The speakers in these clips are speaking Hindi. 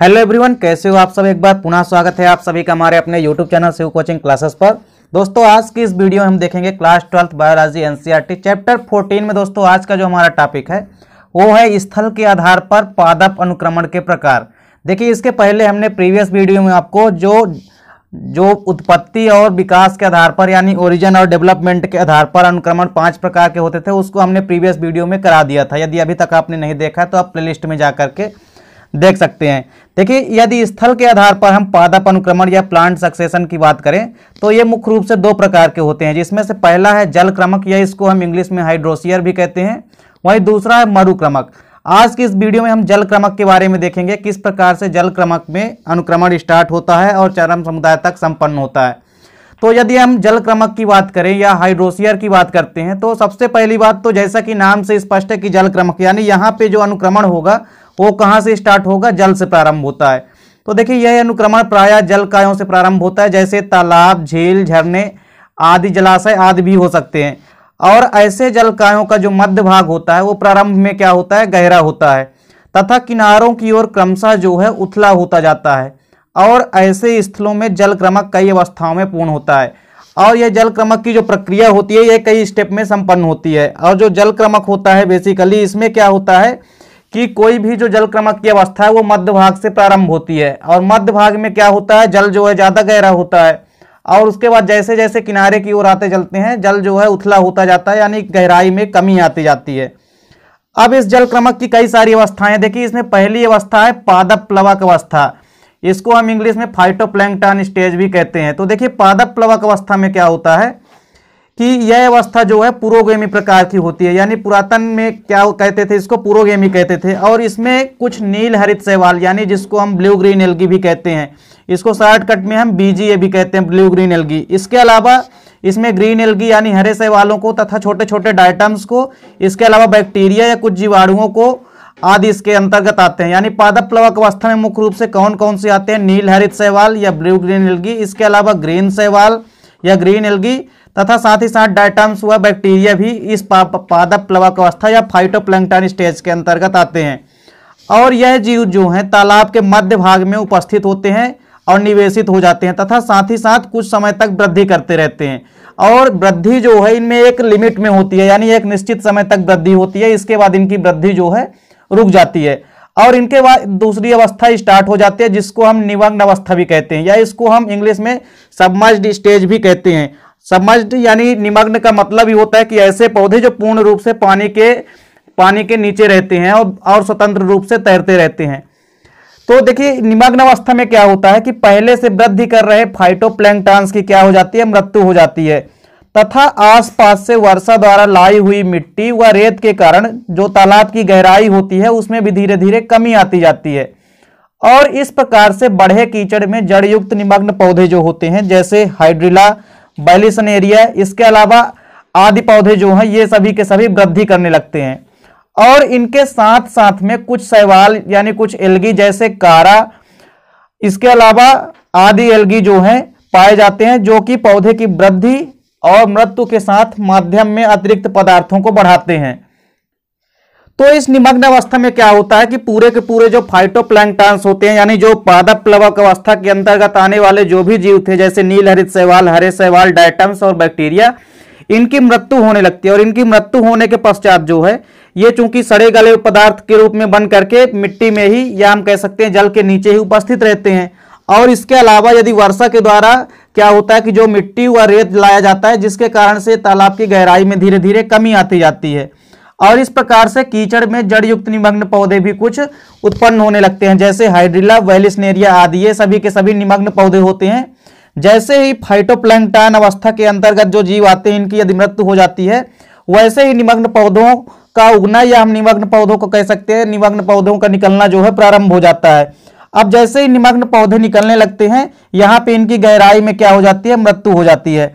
हेलो एवरीवन कैसे हो आप सब एक बार पुनः स्वागत है आप सभी का हमारे अपने YouTube channel Shiv coaching classes पर दोस्तों आज की इस वीडियो में हम देखेंगे class twelfth biology NCERT chapter 14 में दोस्तों आज का जो हमारा टॉपिक है वो है स्थल के आधार पर पादप अनुक्रमण के प्रकार देखिए इसके पहले हमने प्रीवियस वीडियो में आपको जो जो उत्पत्ति और विकास के आधार पर यानी ओरिजिन और डेवलपमेंट के आधार पर अनुक्रमण पांच प्रकार के होते थे उसको हमने प्रीवियस वीडियो में करा दिया था यदि अभी तक आपने नहीं देखा तो आप प्लेलिस्ट में जा करके देख सकते हैं देखिए यदि स्थल के आधार पर हम पादप अनुक्रमण या प्लांट सक्सेशन की बात करें तो ये मुख्य रूप से दो प्रकार के होते हैं जिसमें से पहला है जल क्रमक या इसको हम इंग्लिश में हाइड्रोसियर भी कहते हैं वहीं दूसरा है मरुक्रमक आज की इस वीडियो में हम जल क्रमक के बारे में देखेंगे किस प्रकार से जल क्रमक में अनुक्रमण स्टार्ट होता है और चरम समुदाय तक संपन्न होता है तो यदि हम जल क्रमक की बात करें या हाइड्रोसियर की बात करते हैं तो सबसे पहली बात तो जैसा कि नाम से स्पष्ट है कि जल क्रमक यानी यहाँ पे जो अनुक्रमण होगा वो कहाँ से स्टार्ट होगा जल से प्रारंभ होता है तो देखिए यह अनुक्रमण प्राय जल कायों से प्रारंभ होता है जैसे तालाब झील झरने आदि जलाशय आदि भी हो सकते हैं और ऐसे जलकायों का जो मध्य भाग होता है वो प्रारंभ में क्या होता है गहरा होता है तथा किनारों की ओर क्रमशः जो है उथला होता जाता है और ऐसे स्थलों में जल क्रमक कई अवस्थाओं में पूर्ण होता है और यह जल क्रमक की जो प्रक्रिया होती है यह कई स्टेप में संपन्न होती है और जो जल क्रमक होता है बेसिकली इसमें क्या होता है कि कोई भी जो जल क्रमक की अवस्था है वो मध्य भाग से प्रारंभ होती है और मध्य भाग में क्या होता है जल जो है ज़्यादा गहरा होता है और उसके बाद जैसे जैसे किनारे की ओर आते जलते हैं जल जो है उथला होता जाता है यानी गहराई में कमी आती जाती है अब इस जल क्रमक की कई सारी अवस्थाएं देखिए इसमें पहली अवस्था है पादप प्लवक अवस्था इसको हम इंग्लिश में फाइटोप्लैंकटन स्टेज भी कहते हैं तो देखिए पादप प्लवक अवस्था में क्या होता है कि यह अवस्था जो है पुरोगेमी प्रकार की होती है यानी पुरातन में क्या कहते थे इसको पुरोगेमी कहते थे और इसमें कुछ नील हरित सहवाल यानी जिसको हम ब्लू ग्रीन एलगी भी कहते हैं इसको शॉर्टकट में हम बीजीए भी कहते हैं ब्लू ग्रीन एलगी इसके अलावा इसमें ग्रीन एलगी यानी हरे सहवालों को तथा छोटे छोटे डायटम्स को इसके अलावा बैक्टीरिया या कुछ जीवाणुओं को आदि इसके अंतर्गत आते हैं यानी पादप प्लवक अवस्था में मुख्य रूप से कौन कौन से आते हैं नील हरित सहवाल या ब्लू ग्रीन एलगी इसके अलावा ग्रीन सहवाल या ग्रीन एलगी तथा साथ ही साथ डायटम्स व बैक्टीरिया भी इस पादप प्लवक अवस्था या फाइटोप्लैंगटन स्टेज के अंतर्गत आते हैं और यह जीव जो हैं तालाब के मध्य भाग में उपस्थित होते हैं और निवेशित हो जाते हैं तथा साथ ही साथ कुछ समय तक वृद्धि करते रहते हैं और वृद्धि जो है इनमें एक लिमिट में होती है यानी एक निश्चित समय तक वृद्धि होती है इसके बाद इनकी वृद्धि जो है रुक जाती है और इनके बाद दूसरी अवस्था स्टार्ट हो जाती है जिसको हम निवग्न अवस्था भी कहते हैं या इसको हम इंग्लिश में सबमर्ज स्टेज भी कहते हैं समझ यानी निमग्न का मतलब ही होता है कि ऐसे पौधे जो पूर्ण रूप से पानी के पानी के नीचे रहते हैं और, और स्वतंत्र रूप से तैरते रहते हैं तो देखिए निमग्न अवस्था में क्या होता है कि पहले से वृद्धि कर रहे फाइटो की क्या हो जाती है मृत्यु हो जाती है तथा आसपास से वर्षा द्वारा लाई हुई मिट्टी व रेत के कारण जो तालाब की गहराई होती है उसमें भी धीरे धीरे कमी आती जाती है और इस प्रकार से बढ़े कीचड़ में जड़युक्त निमग्न पौधे जो होते हैं जैसे हाइड्रिला बैलिसन एरिया इसके अलावा आदि पौधे जो हैं ये सभी के सभी वृद्धि करने लगते हैं और इनके साथ साथ में कुछ सवाल यानी कुछ एलगी जैसे कारा इसके अलावा आदि एलगी जो हैं पाए जाते हैं जो कि पौधे की वृद्धि और मृत्यु के साथ माध्यम में अतिरिक्त पदार्थों को बढ़ाते हैं तो इस निमग्न अवस्था में क्या होता है कि पूरे के पूरे जो फाइटोप्लैंकटॉन्स होते हैं यानी जो पादप प्लवक अवस्था के अंतर्गत आने वाले जो भी जीव थे जैसे नील हरित सहवाल हरे सहवाल डायटम्स और बैक्टीरिया इनकी मृत्यु होने लगती है और इनकी मृत्यु होने के पश्चात जो है ये चूंकि सड़े गले पदार्थ के रूप में बन करके मिट्टी में ही या हम कह सकते हैं जल के नीचे ही उपस्थित रहते हैं और इसके अलावा यदि वर्षा के द्वारा क्या होता है कि जो मिट्टी व रेत लाया जाता है जिसके कारण से तालाब की गहराई में धीरे धीरे कमी आती जाती है और इस प्रकार से कीचड़ में जड़ युक्त निमग्न पौधे भी कुछ उत्पन्न होने लगते हैं जैसे हाइड्रिला वेलिसनेरिया आदि ये सभी के सभी निमग्न पौधे होते हैं जैसे ही फाइटोप्लैंकटन अवस्था के अंतर्गत जो जीव आते हैं इनकी यदि मृत्यु हो जाती है वैसे ही निमग्न पौधों का उगना या हम निमग्न पौधों को कह सकते हैं निमग्न पौधों का निकलना जो है प्रारंभ हो जाता है अब जैसे ही निमग्न पौधे निकलने लगते हैं यहाँ पे इनकी गहराई में क्या हो जाती है मृत्यु हो जाती है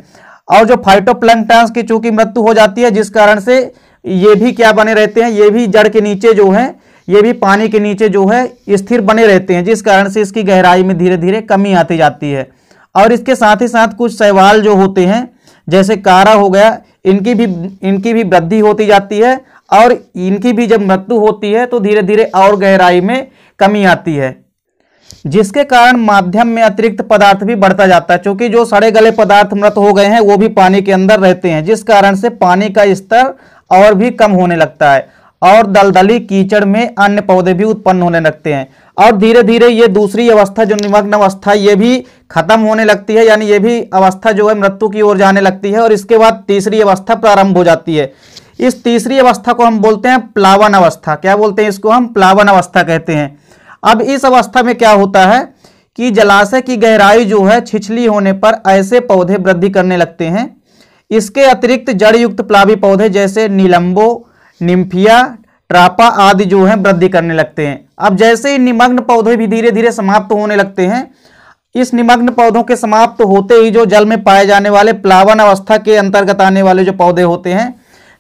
और जो फाइटोप्लैंकटन्स की चूंकि मृत्यु हो जाती है जिस कारण से ये भी क्या बने रहते हैं ये भी जड़ के नीचे जो है ये भी पानी के नीचे जो है स्थिर बने रहते हैं जिस कारण से इसकी गहराई में धीरे धीरे कमी आती जाती है और इसके साथ ही साथ कुछ सवाल जो होते हैं जैसे कारा हो गया इनकी भी इनकी भी वृद्धि होती जाती है और इनकी भी जब मृत्यु होती है तो धीरे धीरे और गहराई में कमी आती है जिसके कारण माध्यम में अतिरिक्त पदार्थ भी बढ़ता जाता है क्योंकि जो सड़े गले पदार्थ मृत हो गए हैं वो भी पानी के अंदर रहते हैं जिस कारण से पानी का स्तर और भी कम होने लगता है और दलदली कीचड़ में अन्य पौधे भी उत्पन्न होने लगते हैं और धीरे धीरे ये दूसरी अवस्था जो निमग्न अवस्था ये भी खत्म होने लगती है यानी ये भी अवस्था जो है मृत्यु की ओर जाने लगती है और इसके बाद तीसरी अवस्था प्रारंभ हो जाती है इस तीसरी अवस्था को हम बोलते हैं प्लावन अवस्था क्या बोलते हैं इसको हम प्लावन अवस्था कहते हैं अब इस अवस्था में क्या होता है कि जलाशय की गहराई जो है छिछली होने पर ऐसे पौधे वृद्धि करने लगते हैं इसके अतिरिक्त जड़ युक्त प्लावी पौधे जैसे नीलम्बो निम्फिया ट्रापा आदि जो है वृद्धि करने लगते हैं अब जैसे ही निमग्न पौधे भी धीरे धीरे समाप्त होने लगते हैं इस निमग्न पौधों के समाप्त होते ही जो जल में पाए जाने वाले प्लावन अवस्था के अंतर्गत आने वाले जो पौधे होते हैं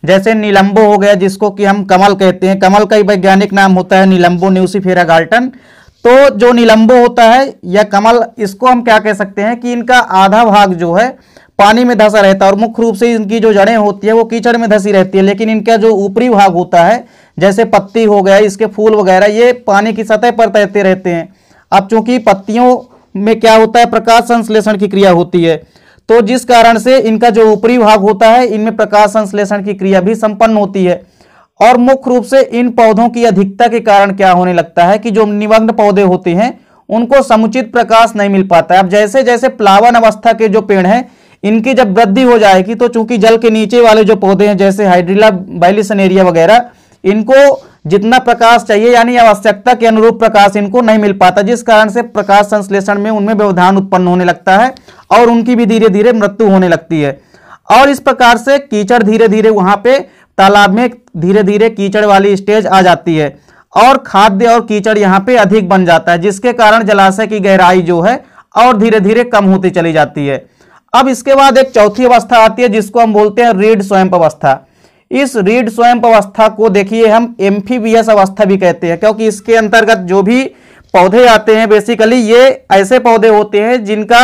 जैसे नीलम्बो हो गया जिसको कि हम कमल कहते हैं कमल का ही वैज्ञानिक नाम होता है नीलम्बो न्यूसीफेरा गार्टन तो जो नीलम्बो होता है या कमल इसको हम क्या कह सकते हैं कि इनका आधा भाग जो है पानी में धंसा रहता है और मुख्य रूप से इनकी जो जड़ें होती है वो कीचड़ में धंसी रहती है लेकिन इनका जो ऊपरी भाग होता है जैसे पत्ती हो गया इसके फूल वगैरह ये पानी की सतह पर तैरते रहते हैं अब चूंकि पत्तियों में क्या होता है प्रकाश संश्लेषण की क्रिया होती है तो जिस कारण से इनका जो ऊपरी भाग होता है इनमें प्रकाश संश्लेषण की क्रिया भी संपन्न होती है और मुख्य रूप से इन पौधों की अधिकता के कारण क्या होने लगता है कि जो निमग्न पौधे होते हैं उनको समुचित प्रकाश नहीं मिल पाता है अब जैसे जैसे प्लावन अवस्था के जो पेड़ हैं इनकी जब वृद्धि हो जाएगी तो चूंकि जल के नीचे वाले जो पौधे हैं जैसे हाइड्रिला एरिया वगैरह इनको जितना प्रकाश चाहिए यानी आवश्यकता के अनुरूप प्रकाश इनको नहीं मिल पाता जिस कारण से प्रकाश संश्लेषण में उनमें व्यवधान उत्पन्न होने लगता है और उनकी भी धीरे धीरे मृत्यु होने लगती है और इस प्रकार से कीचड़ धीरे धीरे वहां पे तालाब में धीरे धीरे कीचड़ वाली स्टेज आ जाती है और खाद्य और कीचड़ यहाँ पे अधिक बन जाता है जिसके कारण जलाशय की गहराई जो है और धीरे धीरे कम होती चली जाती है अब इसके बाद एक चौथी अवस्था आती है जिसको हम बोलते हैं रीड स्वयं अवस्था इस रीड स्वयं अवस्था को देखिए हम एम्फीबियस अवस्था भी कहते हैं क्योंकि इसके अंतर्गत जो भी पौधे आते हैं बेसिकली ये ऐसे पौधे होते हैं जिनका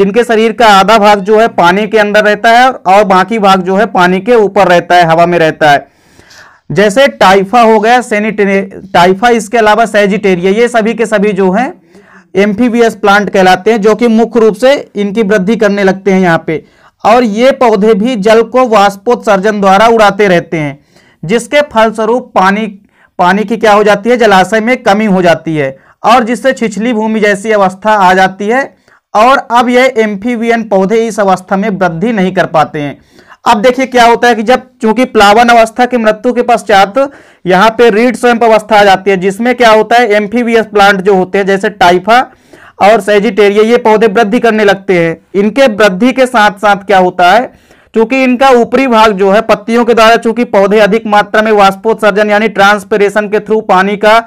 जिनके शरीर का आधा भाग जो है पानी के अंदर रहता है और बाकी भाग जो है पानी के ऊपर रहता है हवा में रहता है जैसे टाइफा हो गया सेनिटे टाइफा इसके अलावा सेजिटेरिया ये सभी के सभी जो हैं एम्फीबियस प्लांट कहलाते हैं जो कि मुख्य रूप से इनकी वृद्धि करने लगते हैं यहाँ पे और ये पौधे भी जल को वाष्पोत्सर्जन द्वारा उड़ाते रहते हैं जिसके फलस्वरूप पानी पानी की क्या हो जाती है जलाशय में कमी हो जाती है और जिससे छिछली भूमि जैसी अवस्था आ जाती है और अब यह एम्फीवियन पौधे इस अवस्था में वृद्धि नहीं कर पाते हैं अब देखिए क्या होता है कि जब चूंकि प्लावन अवस्था की मृत्यु के पश्चात यहां पे रीड स्वयं अवस्था आ जाती है जिसमें क्या होता है एम्फीवियस प्लांट जो होते हैं जैसे टाइफा और सेजिटेरिया ये पौधे वृद्धि करने लगते हैं इनके वृद्धि के साथ साथ क्या होता है चूंकि इनका ऊपरी भाग जो है पत्तियों के द्वारा चूंकि पौधे अधिक मात्रा में वाष्पोत्सर्जन यानी ट्रांसपेरेशन के थ्रू पानी का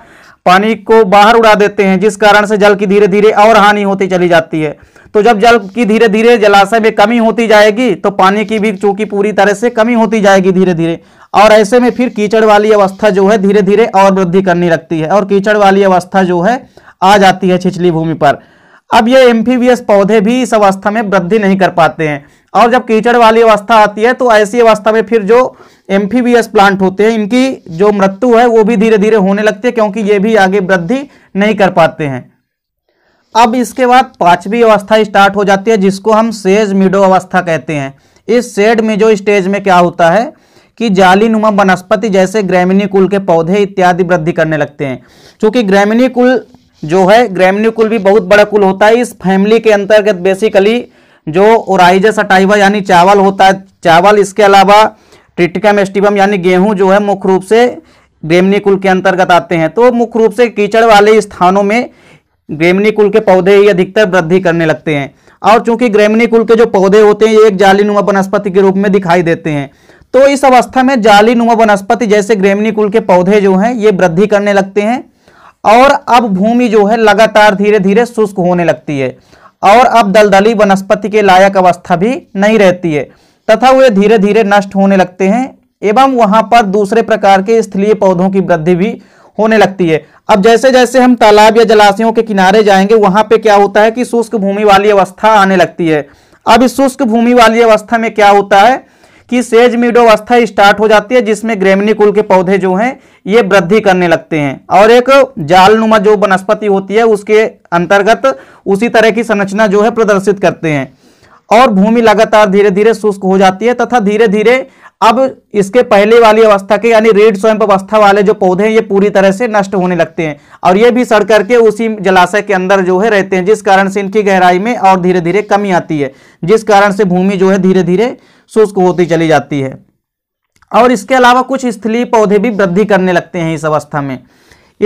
पानी को बाहर उड़ा देते हैं जिस कारण से जल की धीरे धीरे और हानि होती चली जाती है तो जब जल की धीरे धीरे जलाशय में कमी होती जाएगी तो पानी की भी चूंकि पूरी तरह से कमी होती जाएगी धीरे धीरे और ऐसे में फिर कीचड़ वाली अवस्था जो है धीरे धीरे और वृद्धि करने लगती है और कीचड़ वाली अवस्था जो है आ जाती है छिछली भूमि पर अब ये एम्फीवियस पौधे भी इस अवस्था में वृद्धि नहीं कर पाते हैं और जब कीचड़ वाली अवस्था आती है तो ऐसी अवस्था में फिर जो एम्फीबियस प्लांट होते हैं इनकी जो मृत्यु है वो भी धीरे धीरे होने लगती है क्योंकि ये भी आगे वृद्धि नहीं कर पाते हैं अब इसके बाद पांचवी अवस्था स्टार्ट हो जाती है जिसको हम सेज मिडो अवस्था कहते हैं इस सेड में जो स्टेज में क्या होता है कि जाली नुमा वनस्पति जैसे ग्रैमिनी कुल के पौधे इत्यादि वृद्धि करने लगते हैं क्योंकि ग्रैमिनी कुल जो है ग्रैमिनी कुल भी बहुत बड़ा कुल होता है इस फैमिली के अंतर्गत बेसिकली जो ओराइजस अटाइवा यानी चावल होता है चावल इसके अलावा ट्रिटिकम एस्टिबम यानी गेहूं जो है मुख्य रूप से ग्रेमनी कुल के अंतर्गत आते हैं तो मुख्य रूप से कीचड़ वाले स्थानों में ग्रेमनी कुल के पौधे ही अधिकतर वृद्धि करने लगते हैं और चूंकि ग्रेमनी कुल के जो पौधे होते हैं ये एक जाली नुमा वनस्पति के रूप में दिखाई देते हैं तो इस अवस्था में जालीनुमा वनस्पति जैसे ग्रेमनी कुल के पौधे जो हैं ये वृद्धि करने लगते हैं और अब भूमि जो है लगातार धीरे धीरे शुष्क होने लगती है और अब दलदली वनस्पति के लायक अवस्था भी नहीं रहती है तथा वे धीरे धीरे नष्ट होने लगते हैं एवं वहां पर दूसरे प्रकार के स्थलीय पौधों की वृद्धि भी होने लगती है अब जैसे जैसे हम तालाब या जलाशयों के किनारे जाएंगे वहां पे क्या होता है कि शुष्क भूमि वाली अवस्था आने लगती है अब इस शुष्क भूमि वाली अवस्था में क्या होता है कि सेज मीडो अवस्था स्टार्ट हो जाती है जिसमें ग्रेमनी कुल के पौधे जो हैं ये वृद्धि करने लगते हैं और एक जालनुमा जो वनस्पति होती है उसके अंतर्गत उसी तरह की संरचना जो है प्रदर्शित करते हैं और भूमि लगातार धीरे धीरे शुष्क हो जाती है तथा धीरे धीरे अब इसके पहले वाली अवस्था के यानी रेड स्वयं अवस्था वाले जो पौधे हैं ये पूरी तरह से नष्ट होने लगते हैं और ये भी सड़ करके उसी जलाशय के अंदर जो है रहते हैं जिस कारण से इनकी गहराई में और धीरे धीरे कमी आती है जिस कारण से भूमि जो है धीरे धीरे शुष्क होती चली जाती है और इसके अलावा कुछ स्थलीय पौधे भी वृद्धि करने लगते हैं इस अवस्था में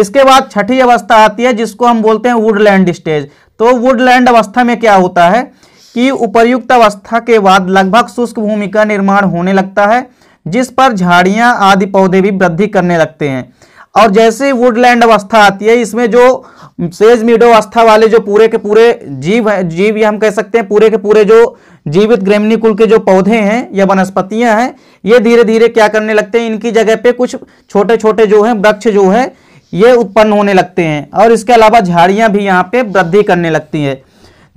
इसके बाद छठी अवस्था आती है जिसको हम बोलते हैं वुडलैंड स्टेज तो वुडलैंड अवस्था में क्या होता है कि उपर्युक्त अवस्था के बाद लगभग शुष्क भूमि का निर्माण होने लगता है जिस पर झाड़ियां आदि पौधे भी वृद्धि करने लगते हैं और जैसे वुडलैंड अवस्था आती है इसमें जो सेज मीडो अवस्था वाले जो पूरे के पूरे जीव है जीव या हम कह सकते हैं पूरे के पूरे जो जीवित ग्रेमनी कुल के जो पौधे हैं या वनस्पतियां हैं ये धीरे धीरे क्या करने लगते हैं इनकी जगह पे कुछ छोटे छोटे जो हैं वृक्ष जो है ये उत्पन्न होने लगते हैं और इसके अलावा झाड़ियां भी यहाँ पे वृद्धि करने लगती है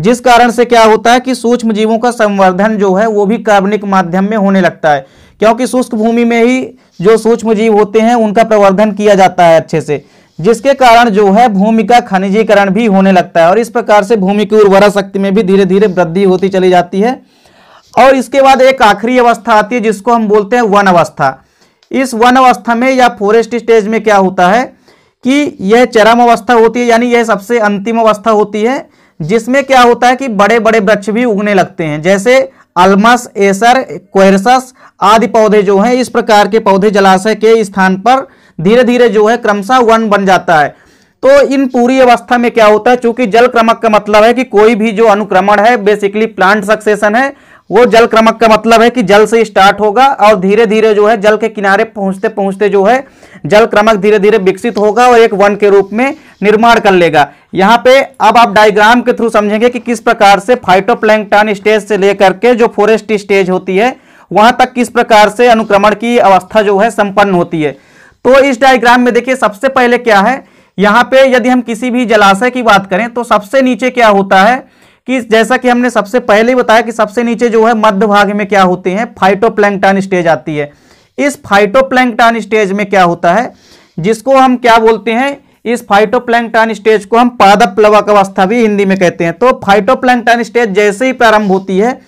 जिस कारण से क्या होता है कि सूक्ष्म जीवों का संवर्धन जो है वो भी कार्बनिक माध्यम में होने लगता है क्योंकि शुष्क भूमि में ही जो सूक्ष्म जीव होते हैं उनका प्रवर्धन किया जाता है अच्छे से जिसके कारण जो है भूमि का खनिजीकरण भी होने लगता है और इस प्रकार से भूमि की उर्वरा शक्ति में भी धीरे धीरे वृद्धि होती चली जाती है और इसके बाद एक आखिरी अवस्था आती है जिसको हम बोलते हैं वन अवस्था इस वन अवस्था में या फॉरेस्ट स्टेज में क्या होता है कि यह चरम अवस्था होती है यानी यह सबसे अंतिम अवस्था होती है जिसमें क्या होता है कि बड़े बड़े वृक्ष भी उगने लगते हैं जैसे अलमस एसर क्वेरसस आदि पौधे जो हैं इस प्रकार के पौधे जलाशय के स्थान पर धीरे धीरे जो है क्रमशः वन बन जाता है तो इन पूरी अवस्था में क्या होता है चूंकि जल क्रमक का मतलब है कि कोई भी जो अनुक्रमण है बेसिकली प्लांट सक्सेशन है वो जल क्रमक का मतलब है कि जल से स्टार्ट होगा और धीरे धीरे जो है जल के किनारे पहुंचते पहुंचते जो है जल क्रमक धीरे धीरे विकसित होगा और एक वन के रूप में निर्माण कर लेगा यहाँ पे अब आप डायग्राम के थ्रू समझेंगे कि किस प्रकार से फाइटोप्लैंकटन स्टेज से लेकर के जो फॉरेस्ट स्टेज होती है वहां तक किस प्रकार से अनुक्रमण की अवस्था जो है संपन्न होती है तो इस डायग्राम में देखिए सबसे पहले क्या है यहाँ पे यदि हम किसी भी जलाशय की बात करें तो सबसे नीचे क्या होता है कि जैसा कि हमने सबसे पहले ही बताया कि सबसे नीचे जो है मध्य भाग में क्या होते हैं फाइटोप्लैंकटन स्टेज आती है इस फाइटोप्लैंकटन स्टेज में क्या होता है जिसको हम क्या बोलते हैं इस फाइटोप्लैंकटन स्टेज को हम पादप प्लवक अवस्था भी हिंदी में कहते हैं तो फाइटोप्लैंकटन स्टेज जैसे ही प्रारंभ होती है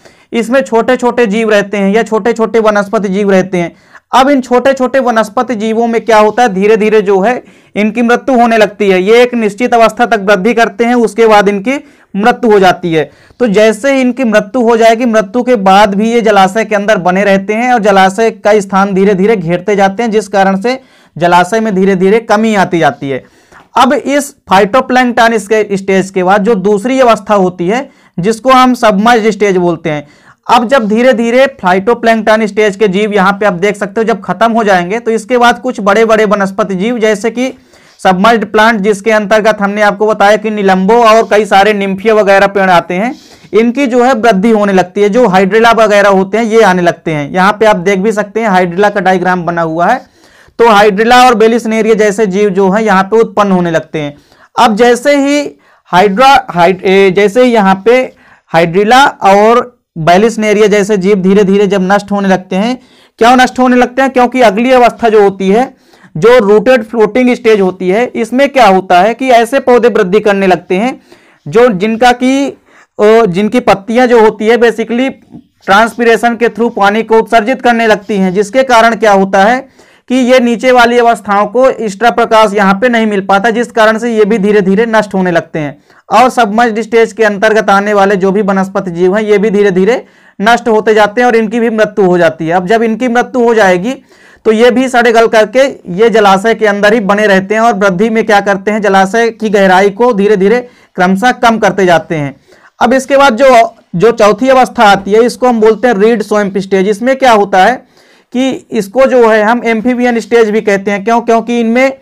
इसमें छोटे छोटे जीव रहते हैं या छोटे छोटे वनस्पति जीव रहते हैं अब इन छोटे छोटे वनस्पति जीवों में क्या होता है धीरे धीरे जो है इनकी मृत्यु होने लगती है ये एक निश्चित अवस्था तक वृद्धि करते हैं उसके बाद इनकी मृत्यु हो जाती है तो जैसे इनकी मृत्यु हो जाएगी मृत्यु के बाद भी ये जलाशय के अंदर बने रहते हैं और जलाशय का स्थान धीरे धीरे घेरते जाते हैं जिस कारण से जलाशय में धीरे धीरे कमी आती जाती है अब इस फाइटोप्लैंकटन इसके स्टेज के बाद जो दूसरी अवस्था होती है जिसको हम सबमर्ज स्टेज बोलते हैं अब जब धीरे धीरे फ्लाइटो स्टेज के जीव यहाँ पे आप देख सकते हो जब खत्म हो जाएंगे तो इसके बाद कुछ बड़े बड़े वनस्पति जीव जैसे कि सबमर्ड प्लांट जिसके अंतर्गत हमने आपको बताया कि निलंबो और कई सारे निम्फिया वगैरह पेड़ आते हैं इनकी जो है वृद्धि होने लगती है जो हाइड्रिला वगैरह होते हैं ये आने लगते हैं यहाँ पे आप देख भी सकते हैं हाइड्रिला का डायग्राम बना हुआ है तो हाइड्रिला और बेलिसनेरिया जैसे जीव जो है यहाँ पे उत्पन्न होने लगते हैं अब जैसे ही हाइड्रा हाइड जैसे यहाँ पे हाइड्रिला और नेरिया जैसे जीव धीरे धीरे जब नष्ट होने लगते हैं क्यों नष्ट होने लगते हैं क्योंकि अगली अवस्था जो होती है जो रूटेड फ्लोटिंग स्टेज होती है इसमें क्या होता है कि ऐसे पौधे वृद्धि करने लगते हैं जो जिनका की जिनकी पत्तियां जो होती है बेसिकली ट्रांसपीरेशन के थ्रू पानी को उत्सर्जित करने लगती हैं जिसके कारण क्या होता है कि ये नीचे वाली अवस्थाओं को एक्स्ट्रा प्रकाश यहाँ पे नहीं मिल पाता जिस कारण से ये भी धीरे धीरे नष्ट होने लगते हैं और सबमर्ज स्टेज के अंतर्गत आने वाले जो भी वनस्पति जीव हैं ये भी धीरे धीरे नष्ट होते जाते हैं और इनकी भी मृत्यु हो जाती है अब जब इनकी मृत्यु हो जाएगी तो ये भी सड़े गल करके ये जलाशय के अंदर ही बने रहते हैं और वृद्धि में क्या करते हैं जलाशय की गहराई को धीरे धीरे क्रमशः कम करते जाते हैं अब इसके बाद जो जो चौथी अवस्था आती है इसको हम बोलते हैं रीड स्वयं स्टेज इसमें क्या होता है कि इसको जो है हम एम्फीबियन स्टेज भी कहते हैं क्यों क्योंकि इनमें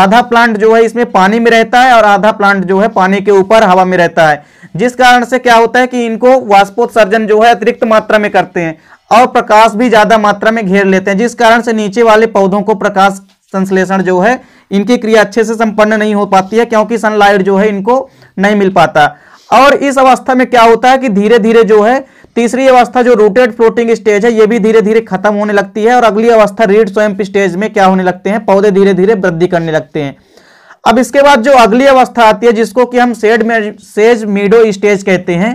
आधा प्लांट जो है इसमें पानी में रहता है और आधा प्लांट जो है पानी के ऊपर हवा में रहता है जिस कारण से क्या होता है कि इनको वाष्पोत्सर्जन जो है अतिरिक्त मात्रा में करते हैं और प्रकाश भी ज्यादा मात्रा में घेर लेते हैं जिस कारण से नीचे वाले पौधों को प्रकाश संश्लेषण जो है इनकी क्रिया अच्छे से संपन्न नहीं हो पाती है क्योंकि सनलाइट जो है इनको नहीं मिल पाता और इस अवस्था में क्या होता है कि धीरे धीरे जो है तीसरी अवस्था जो रूटेड फ्लोटिंग स्टेज है ये भी धीरे धीरे खत्म होने लगती है और अगली अवस्था रीड स्वयं स्टेज में क्या होने लगते हैं पौधे धीरे धीरे वृद्धि करने लगते हैं अब इसके बाद जो अगली अवस्था आती है जिसको कि हम सेड सेज मीडो स्टेज कहते हैं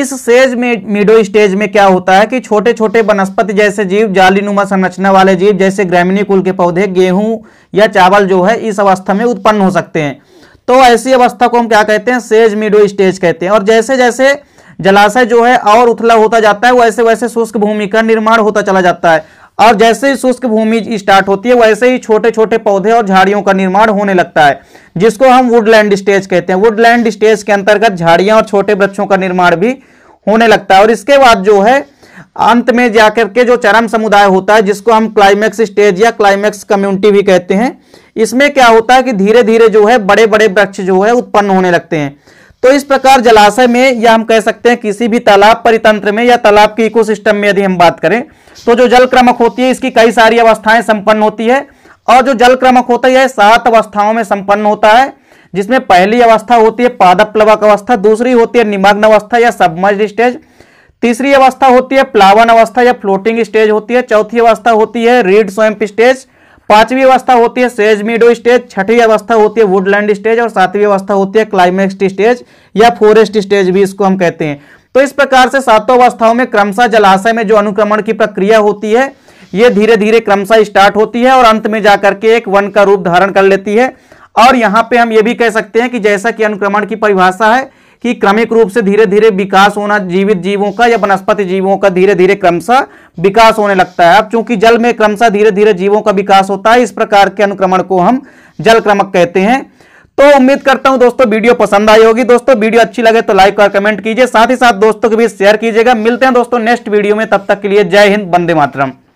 इस सेज मीडो स्टेज में क्या होता है कि छोटे छोटे वनस्पति जैसे जीव नुमा संरचना वाले जीव जैसे ग्रामीणी कुल के पौधे गेहूं या चावल जो है इस अवस्था में उत्पन्न हो सकते हैं तो ऐसी अवस्था को हम क्या कहते हैं सेज मीडो स्टेज कहते हैं और जैसे जैसे जलाशय जो है और उथला होता जाता है वैसे वैसे शुष्क भूमि का निर्माण होता चला जाता है और जैसे ही शुष्क भूमि स्टार्ट होती है वैसे ही छोटे छोटे पौधे और झाड़ियों का निर्माण होने लगता है जिसको हम वुडलैंड स्टेज कहते हैं वुडलैंड स्टेज के अंतर्गत झाड़ियां और छोटे वृक्षों का निर्माण भी होने लगता है और इसके बाद जो है अंत में जाकर के जो चरम समुदाय होता है जिसको हम क्लाइमैक्स स्टेज या क्लाइमैक्स कम्युनिटी भी कहते हैं इसमें क्या होता है कि धीरे धीरे जो है बड़े बड़े वृक्ष जो है उत्पन्न होने लगते हैं तो इस प्रकार जलाशय में या हम कह सकते हैं किसी भी तालाब परितंत्र में या तालाब के इकोसिस्टम में यदि हम बात करें तो जो जल क्रमक होती है इसकी कई सारी अवस्थाएं संपन्न होती है और जो जल क्रमक होता है यह सात अवस्थाओं में संपन्न होता है जिसमें पहली अवस्था होती है पादप प्लवक अवस्था दूसरी होती है निमग्न अवस्था या सबमज स्टेज तीसरी अवस्था होती है प्लावन अवस्था या फ्लोटिंग स्टेज होती है चौथी अवस्था होती है रीड स्वयं स्टेज पांचवी अवस्था होती है सेज मीडो स्टेज छठी अवस्था होती है वुडलैंड स्टेज और सातवीं अवस्था होती है क्लाइमेक्स स्टेज या फॉरेस्ट स्टेज भी इसको हम कहते हैं तो इस प्रकार से सातों अवस्थाओं में क्रमशः जलाशय में जो अनुक्रमण की प्रक्रिया होती है ये धीरे धीरे क्रमशः स्टार्ट होती है और अंत में जाकर के एक वन का रूप धारण कर लेती है और यहाँ पे हम ये भी कह सकते हैं कि जैसा कि अनुक्रमण की परिभाषा है कि क्रमिक रूप से धीरे धीरे विकास होना जीवित जीवों का या वनस्पति जीवों का धीरे धीरे क्रमशः विकास होने लगता है अब चूंकि जल में क्रमशः धीरे धीरे जीवों का विकास होता है इस प्रकार के अनुक्रमण को हम जल क्रमक कहते हैं तो उम्मीद करता हूं दोस्तों वीडियो पसंद आई होगी दोस्तों वीडियो अच्छी लगे तो लाइक और कमेंट कीजिए साथ ही साथ दोस्तों के बीच शेयर कीजिएगा मिलते हैं दोस्तों नेक्स्ट वीडियो में तब तक के लिए जय हिंद बंदे मातरम